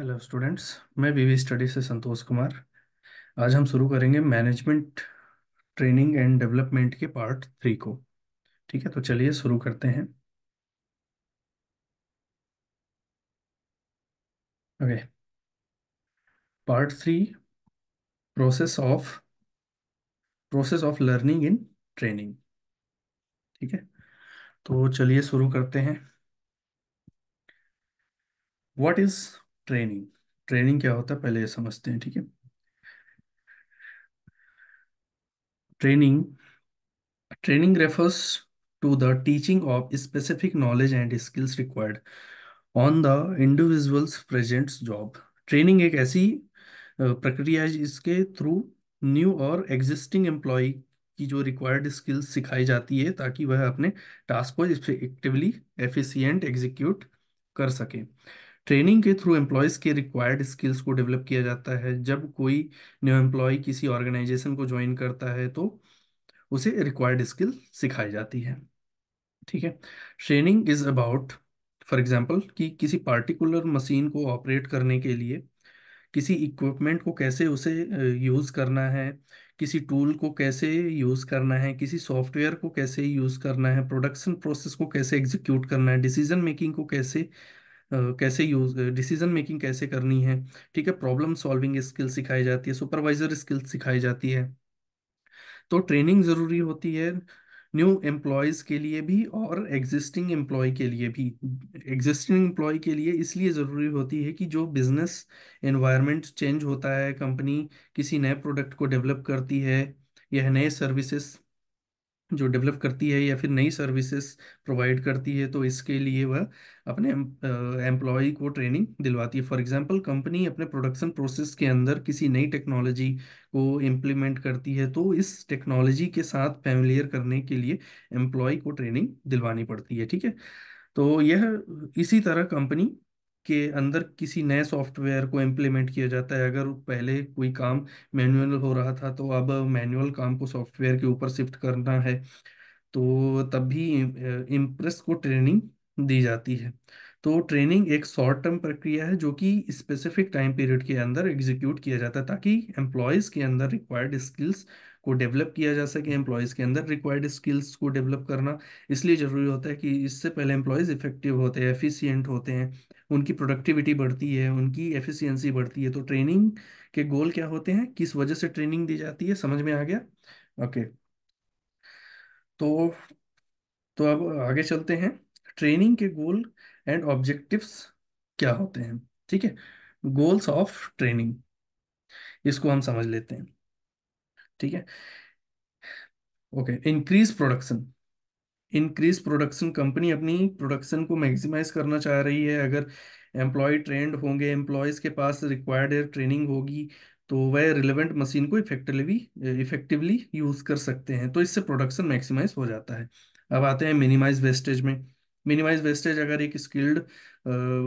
Hello students मैं बीवी study से संतोष कुमार आज हम शुरू करेंगे मैनेजमेंट ट्रेनिंग एंड डेवलपमेंट के पार्ट थ्री को ठीक है तो चलिए शुरू करते हैं okay part three process of process of learning in training ठीक है तो चलिए शुरू करते हैं व्हाट इज ट्रेनिंग ट्रेनिंग क्या होता है पहले ये समझते हैं ठीक है training training refers to the teaching of specific knowledge and skills required on the individuals present job training एक ऐसी प्रक्रिया है इसके थ्रू न्यू और एग्जिस्टिंग एम्प्लॉय की जो रिक्वायर्ड स्किल्स सिखाई जाती है ताकि वह अपने टास्क को इफेक्टिवली एफिशिएंट एग्जीक्यूट कर सकें ट्रेनिंग के थ्रू एम्प्लॉयज़ के रिक्वायर्ड स्किल्स को डेवलप किया जाता है जब कोई न्यू एम्प्लॉय किसी ऑर्गेनाइजेशन को ज्वाइन करता है तो उसे रिक्वायर्ड स्किल सिखाई जाती है ठीक है training is about for example कि किसी पार्टिकुलर मशीन को ऑपरेट करने के लिए किसी इक्विपमेंट को कैसे उसे यूज़ करना है किसी टूल को कैसे यूज़ करना है किसी सॉफ्टवेयर को कैसे यूज़ करना है प्रोडक्शन प्रोसेस को कैसे एग्जीक्यूट करना है डिसीजन मेकिंग को कैसे कैसे यूज डिसीजन मेकिंग कैसे करनी है ठीक है प्रॉब्लम सॉल्विंग स्किल सिखाई जाती है सुपरवाइजर स्किल सिखाई जाती है तो ट्रेनिंग ज़रूरी होती है न्यू एम्प्लॉयज़ के लिए भी और एग्जिस्टिंग एम्प्लॉय के लिए भी एग्जिस्टिंग एम्प्लॉय के लिए इसलिए ज़रूरी होती है कि जो बिजनेस एनवायरनमेंट चेंज होता है कंपनी किसी नए प्रोडक्ट को डेवलप करती है यह नए सर्विसेज जो डेवलप करती है या फिर नई सर्विसेज प्रोवाइड करती है तो इसके लिए वह अपने एम्प्लॉय को ट्रेनिंग दिलवाती है फॉर एग्जांपल कंपनी अपने प्रोडक्शन प्रोसेस के अंदर किसी नई टेक्नोलॉजी को इम्प्लीमेंट करती है तो इस टेक्नोलॉजी के साथ फैमिलियर करने के लिए एम्प्लॉय को ट्रेनिंग दिलवानी पड़ती है ठीक है तो यह इसी तरह कंपनी के अंदर किसी नए सॉफ्टवेयर को इम्प्लीमेंट किया जाता है अगर पहले कोई काम मैनुअल हो रहा था तो अब मैनुअल काम को सॉफ्टवेयर के ऊपर शिफ्ट करना है तो तब भी इम्प्रेस को ट्रेनिंग दी जाती है तो ट्रेनिंग एक शॉर्ट टर्म प्रक्रिया है जो कि स्पेसिफिक टाइम पीरियड के अंदर एग्जीक्यूट किया जाता है ताकि एम्प्लॉयज़ के अंदर रिक्वायर्ड स्किल्स को डेवलप किया जा सके एम्प्लॉयज़ के अंदर रिक्वायर्ड स्किल्स को डेवलप करना इसलिए ज़रूरी होता है कि इससे पहले एम्प्लॉयज़ इफेक्टिव होते हैं एफिशियंट होते हैं उनकी प्रोडक्टिविटी बढ़ती है उनकी एफिशियंसी बढ़ती है तो ट्रेनिंग के गोल क्या होते हैं किस वजह से ट्रेनिंग दी जाती है समझ में आ गया ओके okay. तो तो अब आगे चलते हैं ट्रेनिंग के गोल एंड ऑब्जेक्टिव्स क्या होते हैं ठीक है गोल्स ऑफ ट्रेनिंग इसको हम समझ लेते हैं ठीक है okay increase production increase production company अपनी प्रोडक्शन को मैक्सिमाइज करना चाह रही है अगर एम्प्लॉय ट्रेंड होंगे एम्प्लॉयज़ के पास रिक्वायर्ड ट्रेनिंग होगी तो वह रिलेवेंट मशीन को इफेक्टिवली इफेक्टिवली यूज़ कर सकते हैं तो इससे प्रोडक्शन मैक्सिमाइज हो जाता है अब आते हैं मिनिमाइज वेस्टेज में मिनिमाइज वेस्टेज अगर एक स्किल्ड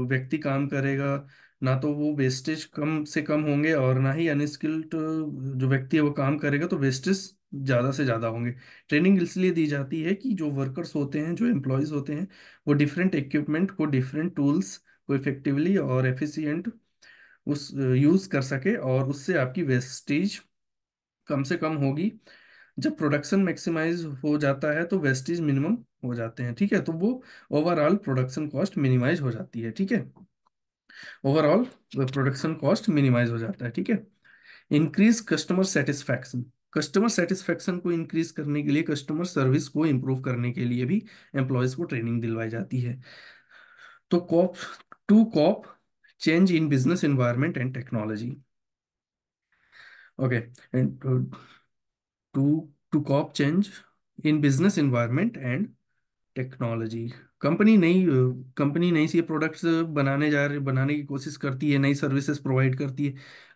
व्यक्ति काम करेगा ना तो वो वेस्टेज कम से कम होंगे और ना ही अनस्किल्ड जो व्यक्ति है वो काम करेगा तो वेस्टेज ज़्यादा से ज़्यादा होंगे ट्रेनिंग इसलिए दी जाती है कि जो वर्कर्स होते हैं जो एम्प्लॉयज़ होते हैं वो डिफरेंट इक्विपमेंट को डिफरेंट टूल्स को इफेक्टिवली और एफिशियंट उस यूज़ कर सके और उससे आपकी वेस्टेज कम से कम होगी जब प्रोडक्शन मैक्सिमाइज हो जाता है तो वेस्टेज मिनिमम हो जाते हैं ठीक है तो वो ओवरऑल प्रोडक्शन कॉस्ट मिनिमाइज हो जाती है ठीक है ओवरऑल प्रोडक्शन कॉस्ट मिनिमाइज हो जाता है ठीक है increase customer satisfaction customer satisfaction को इंक्रीज करने के लिए कस्टमर सर्विस को इंप्रूव करने के लिए भी एम्प्लॉयज़ को ट्रेनिंग दिलवाई जाती है तो cope to cope change in business environment and technology okay and to, to COP change in business environment and technology company नई कंपनी नई सी प्रोडक्ट्स बनाने जा रहे बनाने की कोशिश करती है नई सर्विसेज प्रोवाइड करती है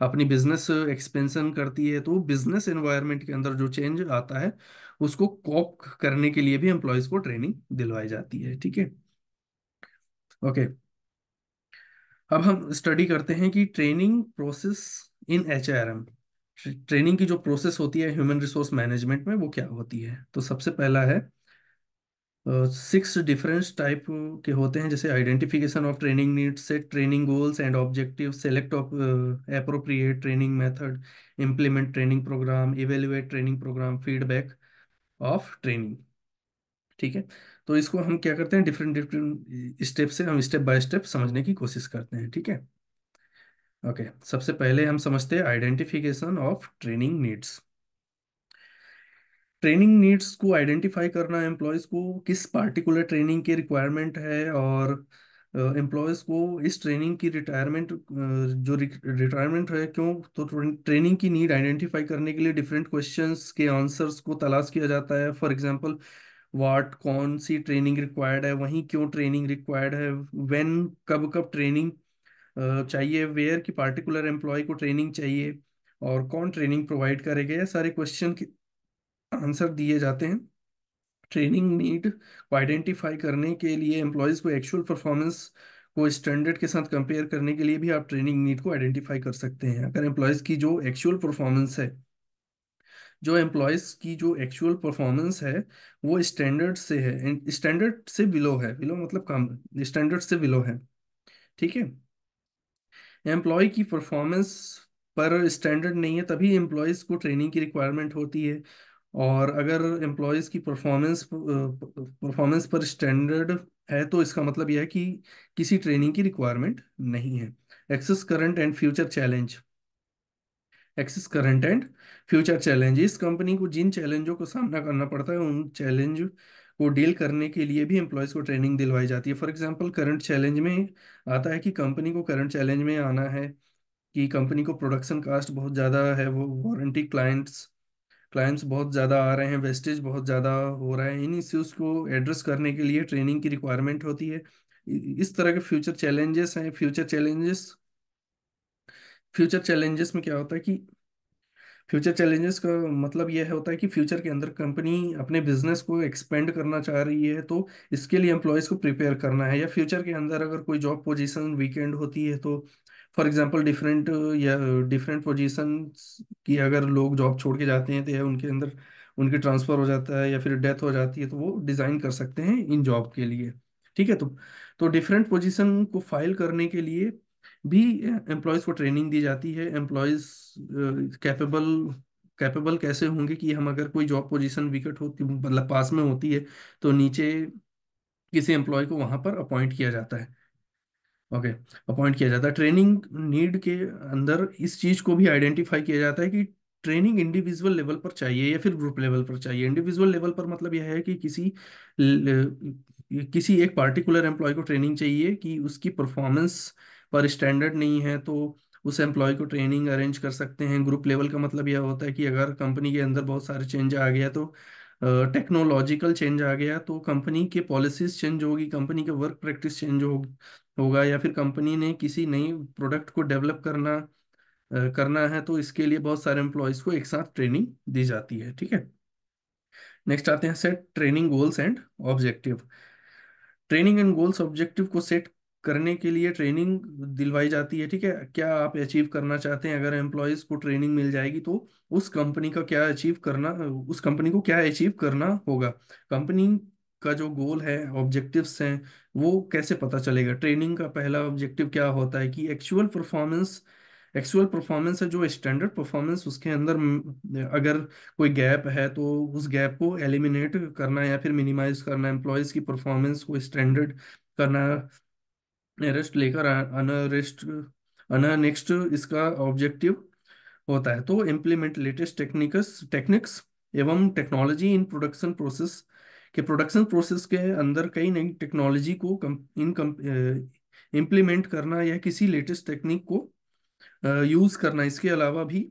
अपनी बिजनेस एक्सपेंशन करती है तो बिजनेस एनवायरनमेंट के अंदर जो चेंज आता है उसको कॉप करने के लिए भी एम्प्लॉयज़ को ट्रेनिंग दिलवाई जाती है ठीक है ओके अब हम स्टडी करते हैं कि training process in H R M training की जो प्रोसेस होती है ह्यूमन रिसोर्स मैनेजमेंट में वो क्या होती है तो सबसे पहला है सिक्स डिफरेंस टाइप के होते हैं जैसे identification of training need set training goals and objective select of appropriate training method implement training program evaluate training program feedback of training ठीक है तो इसको हम क्या करते हैं डिफरेंट डिफरेंट स्टेप से हम स्टेप बाय स्टेप समझने की कोशिश करते हैं ठीक है ओके okay, सबसे पहले हम समझते हैं identification of training needs training needs को आइडेंटिफाई करना एम्प्लॉयज़ को किस पार्टिकुलर ट्रेनिंग की रिक्वायरमेंट है और एम्प्लॉयज़ uh, को इस ट्रेनिंग की रिटायरमेंट uh, जो रिटायरमेंट है क्यों तो ट्रेनिंग की नीड आइडेंटिफाई करने के लिए डिफरेंट क्वेश्चंस के आंसर्स को तलाश किया जाता है फॉर एग्जांपल व्हाट कौन सी ट्रेनिंग रिक्वायर्ड है वहीं क्यों ट्रेनिंग रिक्वायर्ड है व्हेन कब कब ट्रेनिंग चाहिए वेयर की पार्टिकुलर एम्प्लॉय को ट्रेनिंग चाहिए और कौन ट्रेनिंग प्रोवाइड करेगा ये सारे क्वेश्चन के आंसर दिए जाते हैं ट्रेनिंग नीड को आइडेंटिफाई करने के लिए एम्प्लॉयज़ को एक्चुअल परफॉर्मेंस को स्टैंडर्ड के साथ कंपेयर करने के लिए भी आप ट्रेनिंग नीड को आइडेंटिफाई कर सकते हैं अगर एम्प्लॉयज़ की जो एक्चुअल परफॉर्मेंस है जो एम्प्लॉयज़ की जो एक्चुअल परफॉर्मेंस है वो स्टैंडर्ड से है स्टैंडर्ड से बिलो है बिलो मतलब कम स्टैंडर्ड से बिलो है ठीक है एम्प्लॉय की परफॉर्मेंस पर स्टैंडर्ड नहीं है तभी एम्प्लॉयज़ को ट्रेनिंग की रिक्वायरमेंट होती है और अगर एम्प्लॉयज़ की परफॉर्मेंस परफॉर्मेंस पर स्टैंडर्ड है तो इसका मतलब यह है कि किसी ट्रेनिंग की रिक्वायरमेंट नहीं है access current and future challenge access current and future challenge इस कंपनी को जिन चैलेंजों का सामना करना पड़ता है उन चैलेंज को डील करने के लिए भी एम्प्लॉयज़ को ट्रेनिंग दिलवाई जाती है फॉर एग्जांपल करंट चैलेंज में आता है कि कंपनी को करंट चैलेंज में आना है कि कंपनी को प्रोडक्शन कास्ट बहुत ज़्यादा है वो वारंटी क्लाइंट्स क्लाइंट्स बहुत ज़्यादा आ रहे हैं वेस्टेज बहुत ज़्यादा हो रहा है इन इश्यूज़ को एड्रेस करने के लिए ट्रेनिंग की रिक्वायरमेंट होती है इस तरह के फ्यूचर चैलेंजेस हैं फ्यूचर चैलेंजेस फ्यूचर चैलेंजेस में क्या होता है कि फ्यूचर चैलेंजेस का मतलब यह होता है कि फ्यूचर के अंदर कंपनी अपने बिजनेस को एक्सपेंड करना चाह रही है तो इसके लिए एम्प्लॉयज़ को प्रिपेयर करना है या फ्यूचर के अंदर अगर कोई जॉब पोजीशन वीकेंड होती है तो फॉर एग्जाम्पल डिफरेंट या डिफरेंट पोजीशन की अगर लोग जॉब छोड़ के जाते हैं तो या उनके अंदर उनके ट्रांसफ़र हो जाता है या फिर डेथ हो जाती है तो वो डिज़ाइन कर सकते हैं इन जॉब के लिए ठीक है तो तो डिफरेंट पोजिशन को फाइल करने के लिए भी एम्प्लॉयज़ को ट्रेनिंग दी जाती है एम्प्लॉयज़ कैपेबल कैपेबल कैसे होंगे कि हम अगर कोई जॉब पोजीशन विकट होती मतलब पास में होती है तो नीचे किसी एम्प्लॉय को वहाँ पर अपॉइंट किया जाता है ओके okay, अपॉइंट किया जाता है ट्रेनिंग नीड के अंदर इस चीज़ को भी आइडेंटिफाई किया जाता है कि ट्रेनिंग इंडिविजुअल लेवल पर चाहिए या फिर ग्रुप लेवल पर चाहिए इंडिविजुअल लेवल पर मतलब यह है कि किसी किसी एक पार्टिकुलर एम्प्लॉय को ट्रेनिंग चाहिए कि उसकी परफॉर्मेंस पर स्टैंडर्ड नहीं है तो उस एम्प्लॉय को ट्रेनिंग अरेंज कर सकते हैं ग्रुप लेवल का मतलब यह होता है कि अगर कंपनी के अंदर बहुत सारे चेंज आ गया तो टेक्नोलॉजिकल चेंज आ गया तो कंपनी के पॉलिसीज चेंज होगी कंपनी के वर्क प्रैक्टिस चेंज हो होगा या फिर कंपनी ने किसी नई प्रोडक्ट को डेवलप करना uh, करना है तो इसके लिए बहुत सारे एम्प्लॉयज़ को एक साथ ट्रेनिंग दी जाती है ठीक है नेक्स्ट आते हैं set training goals and objective training and goals objective को सेट करने के लिए ट्रेनिंग दिलवाई जाती है ठीक है क्या आप अचीव करना चाहते हैं अगर एम्प्लॉयज़ को ट्रेनिंग मिल जाएगी तो उस कंपनी का क्या अचीव करना उस कंपनी को क्या अचीव करना होगा कंपनी का जो गोल है ऑब्जेक्टिव्स हैं वो कैसे पता चलेगा ट्रेनिंग का पहला ऑब्जेक्टिव क्या होता है कि एक्चुअल परफॉर्मेंस एक्चुअल परफॉर्मेंस है जो स्टैंडर्ड परफॉर्मेंस उसके अंदर अगर कोई गैप है तो उस गैप को एलिमिनेट करना या फिर मिनिमाइज करना एम्प्लॉयज़ की परफॉर्मेंस को स्टैंडर्ड करना अरेस्ट लेकर अनरेस्ट नेक्स्ट इसका ऑब्जेक्टिव होता है तो इम्प्लीमेंट लेटेस्ट टेक्निक्स टेक्निक्स एवं टेक्नोलॉजी इन प्रोडक्शन प्रोसेस के प्रोडक्शन प्रोसेस के अंदर कई नई टेक्नोलॉजी को इन इम्प्लीमेंट करना या किसी लेटेस्ट टेक्निक को यूज़ करना इसके अलावा भी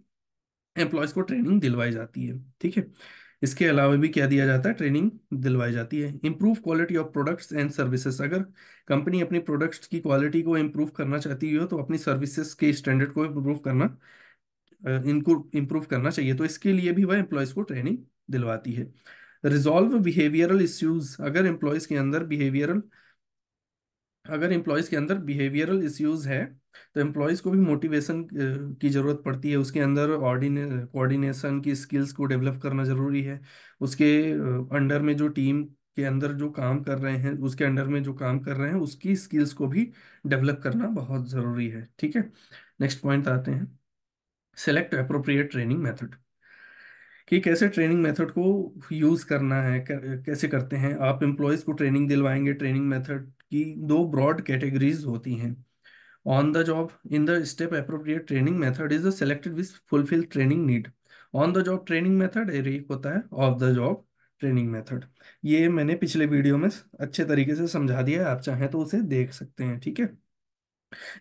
एम्प्लॉयज़ को ट्रेनिंग दिलवाई जाती है ठीक है इसके अलावा भी क्या दिया जाता है ट्रेनिंग दिलवाई जाती है improve quality of products and services अगर कंपनी अपनी प्रोडक्ट्स की क्वालिटी को इम्प्रूव करना चाहती हो तो अपनी सर्विसेज के स्टैंडर्ड को इम्प्रूव करना इनको इम्प्रूव करना चाहिए तो इसके लिए भी वह एम्प्लॉयज़ को ट्रेनिंग दिलवाती है रिजॉल्व बिहेवियरल इश्यूज अगर एम्प्लॉयज़ के अंदर बिहेवियरल अगर एम्प्लॉयज़ के अंदर बिहेवियरल इश्यूज है तो एम्प्लॉयज़ को भी मोटिवेशन की ज़रूरत पड़ती है उसके अंदर ऑर्डिने कोऑर्डिनेशन की स्किल्स को डेवलप करना ज़रूरी है उसके अंडर में जो टीम के अंदर जो काम कर रहे हैं उसके अंडर में जो काम कर रहे हैं उसकी स्किल्स को भी डेवलप करना बहुत ज़रूरी है ठीक है नेक्स्ट पॉइंट आते हैं सेलेक्ट अप्रोप्रिएट ट्रेनिंग मैथड कि कैसे ट्रेनिंग मेथड को यूज़ करना है कैसे करते हैं आप एम्प्लॉयज़ को ट्रेनिंग दिलवाएंगे ट्रेनिंग मेथड कि दो ब्रॉड कैटेगरीज होती हैं on the job in the step appropriate training method is selected with fulfil training need on the job training method एक होता है off the job training method ये मैंने पिछले वीडियो में अच्छे तरीके से समझा दिया है आप चाहें तो उसे देख सकते हैं ठीक है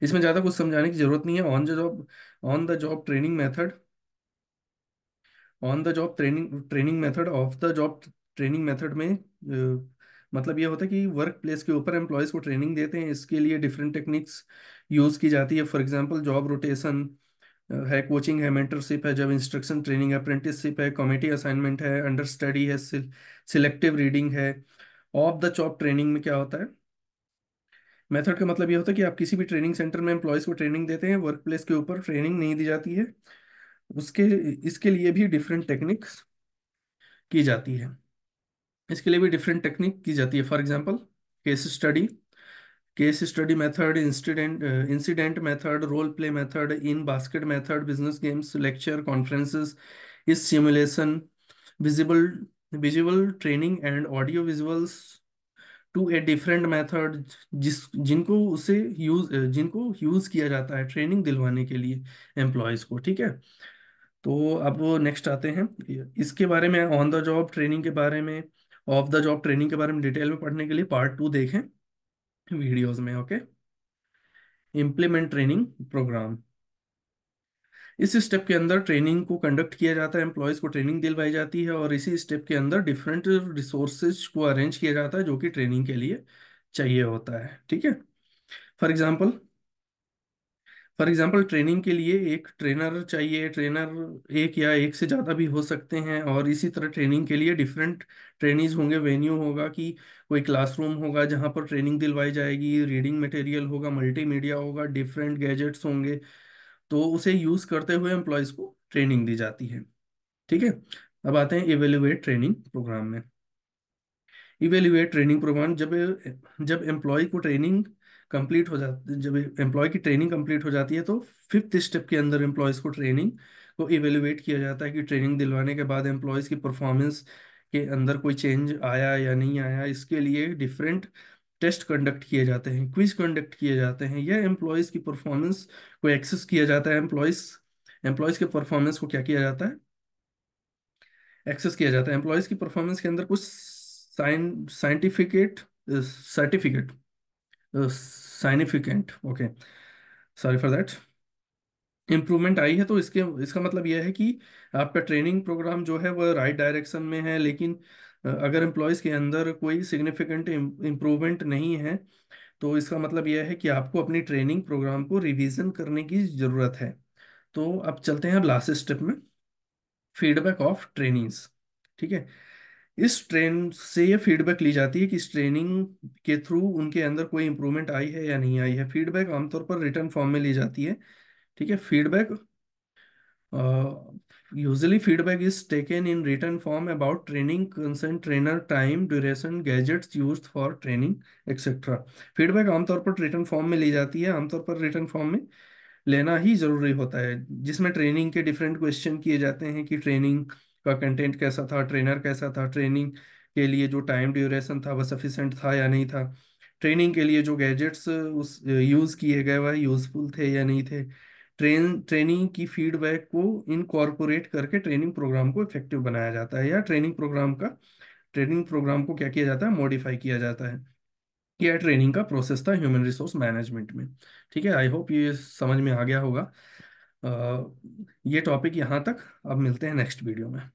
इसमें ज़्यादा कुछ समझाने की ज़रूरत नहीं है on the job on the job training method on the job training training method off the job training method में मतलब ये होता है कि वर्क प्लेस के ऊपर एम्प्लॉयज़ को ट्रेनिंग देते हैं इसके लिए डिफरेंट टेक्निक्स यूज़ की जाती है फॉर एग्जाम्पल जॉब रोटेशन है कोचिंग है मेंटरशिप है जब इंस्ट्रक्शन ट्रेनिंग है अप्रेंटिसशिप है कॉमेटी असाइनमेंट है अंडर स्टडी है सिलेक्टिव रीडिंग है ऑफ द चॉप ट्रेनिंग में क्या होता है मेथड का मतलब ये होता है कि आप किसी भी ट्रेनिंग सेंटर में एम्प्लॉयज़ को ट्रेनिंग देते हैं वर्क प्लेस के ऊपर ट्रेनिंग नहीं दी जाती है उसके इसके लिए भी डिफरेंट टेक्निक्स की जाती है इसके लिए भी डिफरेंट टेक्निक की जाती है for example case study case study method incident incident method role play method in basket method business games lecture conferences इस simulation visible visible training and audio visuals to a different method जिस जिनको उसे use जिनको use किया जाता है training दिलवाने के लिए एम्प्लॉयज़ को ठीक है तो अब नेक्स्ट आते हैं इसके बारे में ऑन द जॉब ट्रेनिंग के बारे में ऑफ द जॉब ट्रेनिंग के बारे में डिटेल में पढ़ने के लिए पार्ट टू देखें वीडियोस में ओके इम्प्लीमेंट ट्रेनिंग प्रोग्राम इस स्टेप के अंदर ट्रेनिंग को कंडक्ट किया जाता है एम्प्लॉयज़ को ट्रेनिंग दिलवाई जाती है और इसी स्टेप के अंदर डिफरेंट रिसोर्सेज को अरेंज किया जाता है जो कि ट्रेनिंग के लिए चाहिए होता है ठीक है for example for example training के लिए एक ट्रेनर चाहिए ट्रेनर एक या एक से ज़्यादा भी हो सकते हैं और इसी तरह ट्रेनिंग के लिए डिफरेंट ट्रेनिज होंगे वेन्यू होगा कि कोई क्लासरूम होगा जहाँ पर ट्रेनिंग दिलवाई जाएगी रीडिंग मटेरियल होगा मल्टीमीडिया होगा डिफरेंट गैजेट्स होंगे तो उसे यूज़ करते हुए एम्प्लॉयज़ को ट्रेनिंग दी जाती है ठीक है अब आते हैं इवेल्युएट ट्रेनिंग प्रोग्राम में इवेल्युएट ट्रेनिंग प्रोग्राम जब जब एम्प्लॉय को ट्रेनिंग कंप्लीट हो जाती जब एम्प्लॉय की ट्रेनिंग कंप्लीट हो जाती है तो फिफ्थ स्टेप के अंदर एम्प्लॉयज़ को ट्रेनिंग को इवेल्युएट किया जाता है कि ट्रेनिंग दिलवाने के बाद एम्प्लॉयज़ की परफॉर्मेंस के अंदर कोई चेंज आया या नहीं आया इसके लिए डिफरेंट टेस्ट कंडक्ट किए जाते हैं क्विज कंडक्ट किए जाते हैं या एम्प्लॉयज़ की परफॉर्मेंस को एक्सेस किया जाता है एम्प्लॉयज़ एम्प्लॉयज़ के परफॉर्मेंस को क्या किया जाता है एक्सेस किया जाता है एम्प्लॉयज़ की परफॉर्मेंस के अंदर कुछ sign scientificate certificate significant okay sorry for that improvement आई है तो इसके इसका मतलब यह है कि आपका ट्रेनिंग प्रोग्राम जो है वह राइट डायरेक्शन में है लेकिन अगर एम्प्लॉयज़ के अंदर कोई सिग्निफिकेंट इम्प्रूवमेंट नहीं है तो इसका मतलब यह है कि आपको अपनी ट्रेनिंग प्रोग्राम को रिविजन करने की ज़रूरत है तो अब चलते हैं अब लास्ट स्टेप में फीडबैक ऑफ ट्रेनिंग्स ठीक है इस ट्रेन से ये फीडबैक ली जाती है कि इस ट्रेनिंग के थ्रू उनके अंदर कोई इंप्रूवमेंट आई है या नहीं आई है फीडबैक आमतौर पर रिटर्न फॉर्म में ली जाती है ठीक है feedback usually feedback is taken in return form about training concern trainer time duration gadgets use for training etcetera feedback आमतौर पर रिटर्न फॉर्म में ली जाती है आमतौर पर रिटर्न फॉर्म में लेना ही जरूरी होता है जिसमें ट्रेनिंग के डिफरेंट क्वेश्चन किए जाते हैं कि ट्रेनिंग का कंटेंट कैसा था ट्रेनर कैसा था ट्रेनिंग के लिए जो टाइम ड्यूरेशन था वह सफिशेंट था या नहीं था ट्रेनिंग के लिए जो गैजेट्स उस यूज़ किए गए वह यूज़फुल थे या नहीं थे ट्रेन ट्रेनिंग की फीडबैक को इनकॉर्पोरेट करके ट्रेनिंग प्रोग्राम को इफेक्टिव बनाया जाता है या ट्रेनिंग प्रोग्राम का ट्रेनिंग प्रोग्राम को क्या किया जाता है मॉडिफाई किया जाता है यह ट्रेनिंग का प्रोसेस था ह्यूमन रिसोर्स मैनेजमेंट में ठीक है आई होप ये समझ में आ गया होगा ये टॉपिक यहाँ तक अब मिलते हैं नेक्स्ट वीडियो में